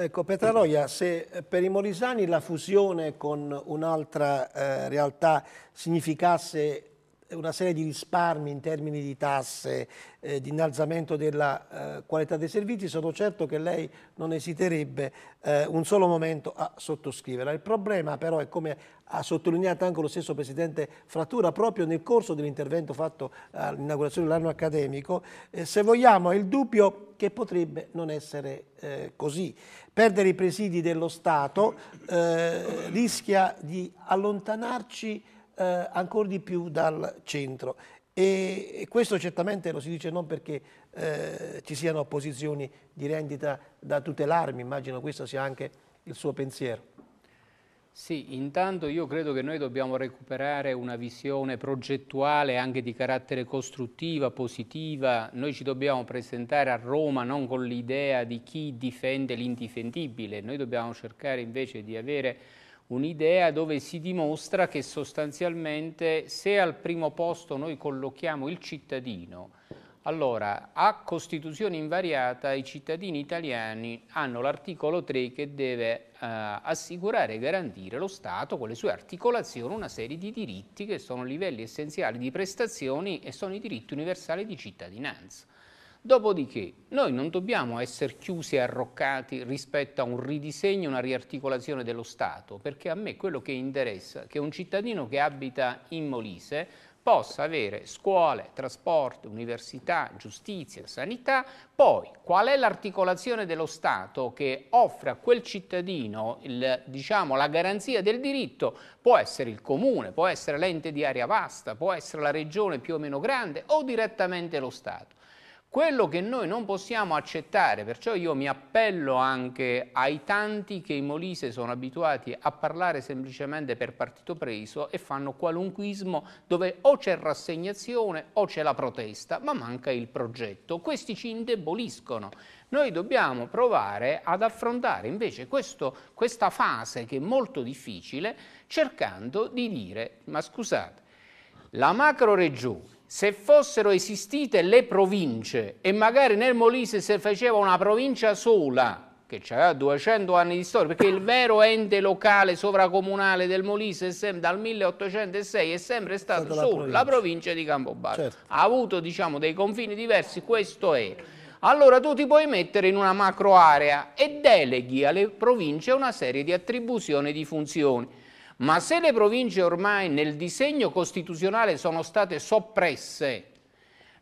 Ecco, Petraroia, se per i molisani la fusione con un'altra eh, realtà significasse una serie di risparmi in termini di tasse, eh, di innalzamento della eh, qualità dei servizi, sono certo che lei non esiterebbe eh, un solo momento a sottoscriverla. Il problema però è come ha sottolineato anche lo stesso Presidente Frattura proprio nel corso dell'intervento fatto all'inaugurazione dell'anno accademico, eh, se vogliamo è il dubbio che potrebbe non essere eh, così. Perdere i presidi dello Stato eh, rischia di allontanarci eh, ancora di più dal centro. E, e questo certamente lo si dice non perché eh, ci siano posizioni di rendita da tutelarmi, immagino questo sia anche il suo pensiero. Sì, intanto io credo che noi dobbiamo recuperare una visione progettuale anche di carattere costruttiva, positiva. Noi ci dobbiamo presentare a Roma non con l'idea di chi difende l'indifendibile, noi dobbiamo cercare invece di avere un'idea dove si dimostra che sostanzialmente se al primo posto noi collochiamo il cittadino, allora a Costituzione invariata i cittadini italiani hanno l'articolo 3 che deve eh, assicurare e garantire lo Stato con le sue articolazioni una serie di diritti che sono livelli essenziali di prestazioni e sono i diritti universali di cittadinanza. Dopodiché noi non dobbiamo essere chiusi e arroccati rispetto a un ridisegno, una riarticolazione dello Stato, perché a me quello che interessa è che un cittadino che abita in Molise possa avere scuole, trasporti, università, giustizia, sanità, poi qual è l'articolazione dello Stato che offre a quel cittadino il, diciamo, la garanzia del diritto, può essere il comune, può essere l'ente di area vasta, può essere la regione più o meno grande o direttamente lo Stato. Quello che noi non possiamo accettare, perciò io mi appello anche ai tanti che in Molise sono abituati a parlare semplicemente per partito preso e fanno qualunquismo dove o c'è rassegnazione o c'è la protesta, ma manca il progetto. Questi ci indeboliscono. Noi dobbiamo provare ad affrontare invece questo, questa fase che è molto difficile cercando di dire ma scusate, la macro regione, se fossero esistite le province e magari nel Molise si faceva una provincia sola, che aveva 200 anni di storia, perché il vero ente locale sovracomunale del Molise sempre, dal 1806 è sempre stato solo provincia. la provincia di Campobasso. Certo. Ha avuto diciamo, dei confini diversi, questo è. Allora tu ti puoi mettere in una macroarea e deleghi alle province una serie di attribuzioni e di funzioni. Ma se le province ormai nel disegno costituzionale sono state soppresse,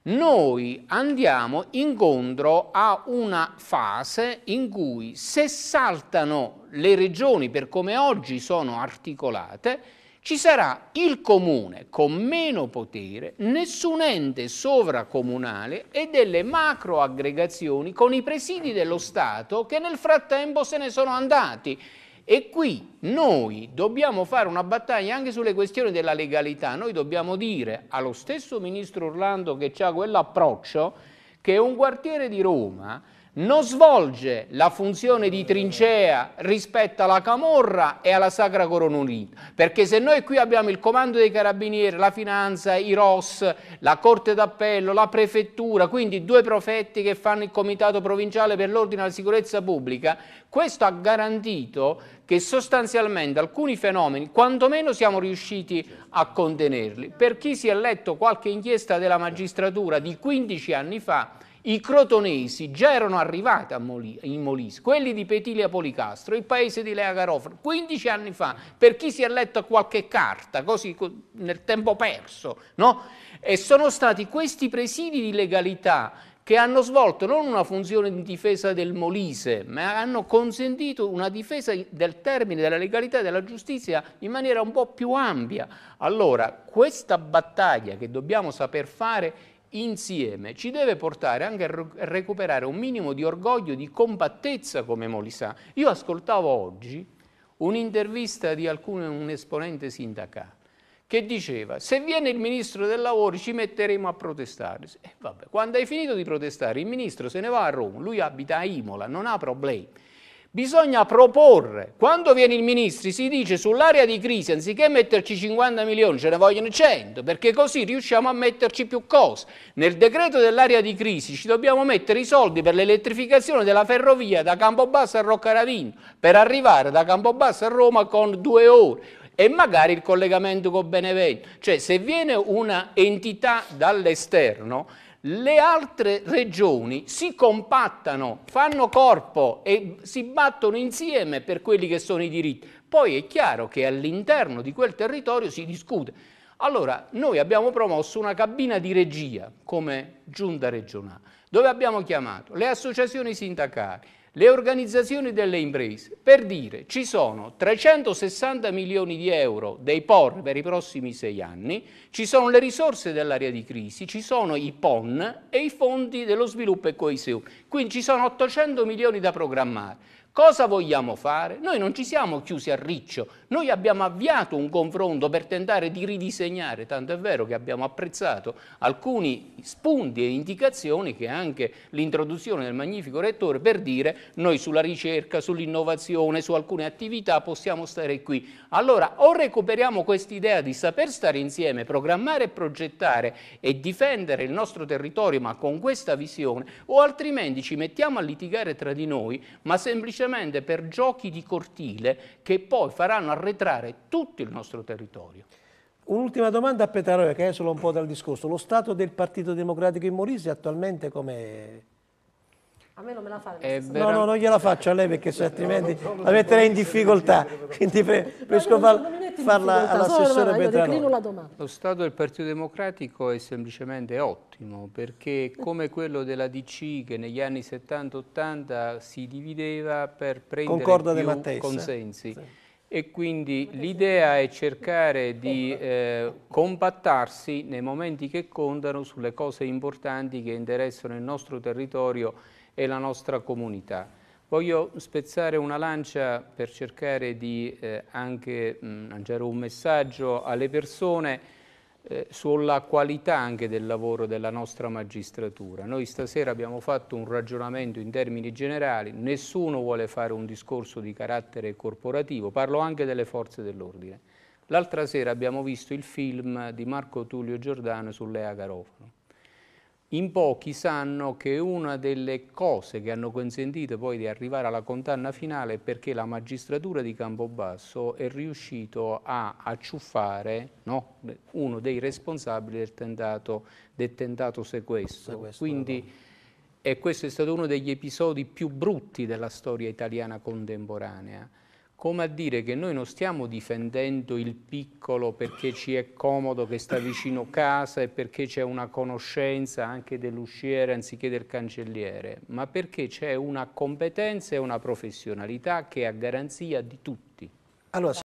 noi andiamo incontro a una fase in cui se saltano le regioni per come oggi sono articolate, ci sarà il comune con meno potere, nessun ente sovracomunale e delle macro aggregazioni con i presidi dello Stato che nel frattempo se ne sono andati e qui noi dobbiamo fare una battaglia anche sulle questioni della legalità. Noi dobbiamo dire allo stesso ministro Orlando che ha quell'approccio che un quartiere di Roma non svolge la funzione di trincea rispetto alla Camorra e alla Sacra Corona Unita, perché se noi qui abbiamo il comando dei carabinieri, la finanza, i ROS, la Corte d'Appello, la Prefettura, quindi due profetti che fanno il Comitato Provinciale per l'Ordine e la Sicurezza Pubblica, questo ha garantito che sostanzialmente alcuni fenomeni, quantomeno siamo riusciti a contenerli. Per chi si è letto qualche inchiesta della magistratura di 15 anni fa, i crotonesi già erano arrivati Moli, in Molise, quelli di Petilia Policastro, il paese di Lea Garofano, 15 anni fa, per chi si è letto qualche carta, così nel tempo perso, no? E sono stati questi presidi di legalità che hanno svolto non una funzione di difesa del Molise, ma hanno consentito una difesa del termine della legalità e della giustizia in maniera un po' più ampia. Allora, questa battaglia che dobbiamo saper fare insieme ci deve portare anche a recuperare un minimo di orgoglio, di compattezza come Molisà. Io ascoltavo oggi un'intervista di alcun, un esponente sindacale che diceva se viene il ministro del lavoro ci metteremo a protestare. Eh, vabbè, quando hai finito di protestare il ministro se ne va a Roma, lui abita a Imola, non ha problemi. Bisogna proporre. Quando viene il ministro si dice sull'area di crisi, anziché metterci 50 milioni, ce ne vogliono 100, perché così riusciamo a metterci più cose. Nel decreto dell'area di crisi ci dobbiamo mettere i soldi per l'elettrificazione della ferrovia da Campobasso a Roccaravino, per arrivare da Campobasso a Roma con due ore e magari il collegamento con Benevento. Cioè se viene un'entità dall'esterno le altre regioni si compattano, fanno corpo e si battono insieme per quelli che sono i diritti. Poi è chiaro che all'interno di quel territorio si discute. Allora, noi abbiamo promosso una cabina di regia come giunta regionale, dove abbiamo chiamato le associazioni sindacali, le organizzazioni delle imprese per dire ci sono 360 milioni di euro dei POR per i prossimi sei anni, ci sono le risorse dell'area di crisi, ci sono i PON e i fondi dello sviluppo e coesione, quindi ci sono 800 milioni da programmare. Cosa vogliamo fare? Noi non ci siamo chiusi a riccio, noi abbiamo avviato un confronto per tentare di ridisegnare, tanto è vero che abbiamo apprezzato alcuni spunti e indicazioni che anche l'introduzione del magnifico rettore per dire noi sulla ricerca, sull'innovazione, su alcune attività possiamo stare qui. Allora o recuperiamo quest'idea di saper stare insieme, programmare e progettare e difendere il nostro territorio ma con questa visione o altrimenti ci mettiamo a litigare tra di noi ma semplicemente semplicemente per giochi di cortile che poi faranno arretrare tutto il nostro territorio. Un'ultima domanda a Petaroia che esula un po' dal discorso. Lo stato del Partito Democratico in Molise attualmente come a me non me la fa. No, no, non gliela faccio a lei perché se altrimenti la metterei in difficoltà. Quindi preferisco farla all'assessore Petrano. Lo stato del Partito Democratico è semplicemente ottimo perché come quello della DC che negli anni 70-80 si divideva per prendere Concorda più consensi. Sì e quindi l'idea è cercare di eh, compattarsi nei momenti che contano sulle cose importanti che interessano il nostro territorio e la nostra comunità. Voglio spezzare una lancia per cercare di eh, anche mh, mm, lanciare un messaggio alle persone eh, sulla qualità anche del lavoro della nostra magistratura. Noi stasera abbiamo fatto un ragionamento in termini generali, nessuno vuole fare un discorso di carattere corporativo, parlo anche delle forze dell'ordine. L'altra sera abbiamo visto il film di Marco Tullio Giordano sull'Ea Agarofono in pochi sanno che una delle cose che hanno consentito poi di arrivare alla condanna finale è perché la magistratura di Campobasso è riuscita a acciuffare no, uno dei responsabili del tentato, del tentato sequestro. sequestro Quindi, e questo è stato uno degli episodi più brutti della storia italiana contemporanea come a dire che noi non stiamo difendendo il piccolo perché ci è comodo, che sta vicino casa e perché c'è una conoscenza anche dell'usciere anziché del cancelliere, ma perché c'è una competenza e una professionalità che è a garanzia di tutti. Allora,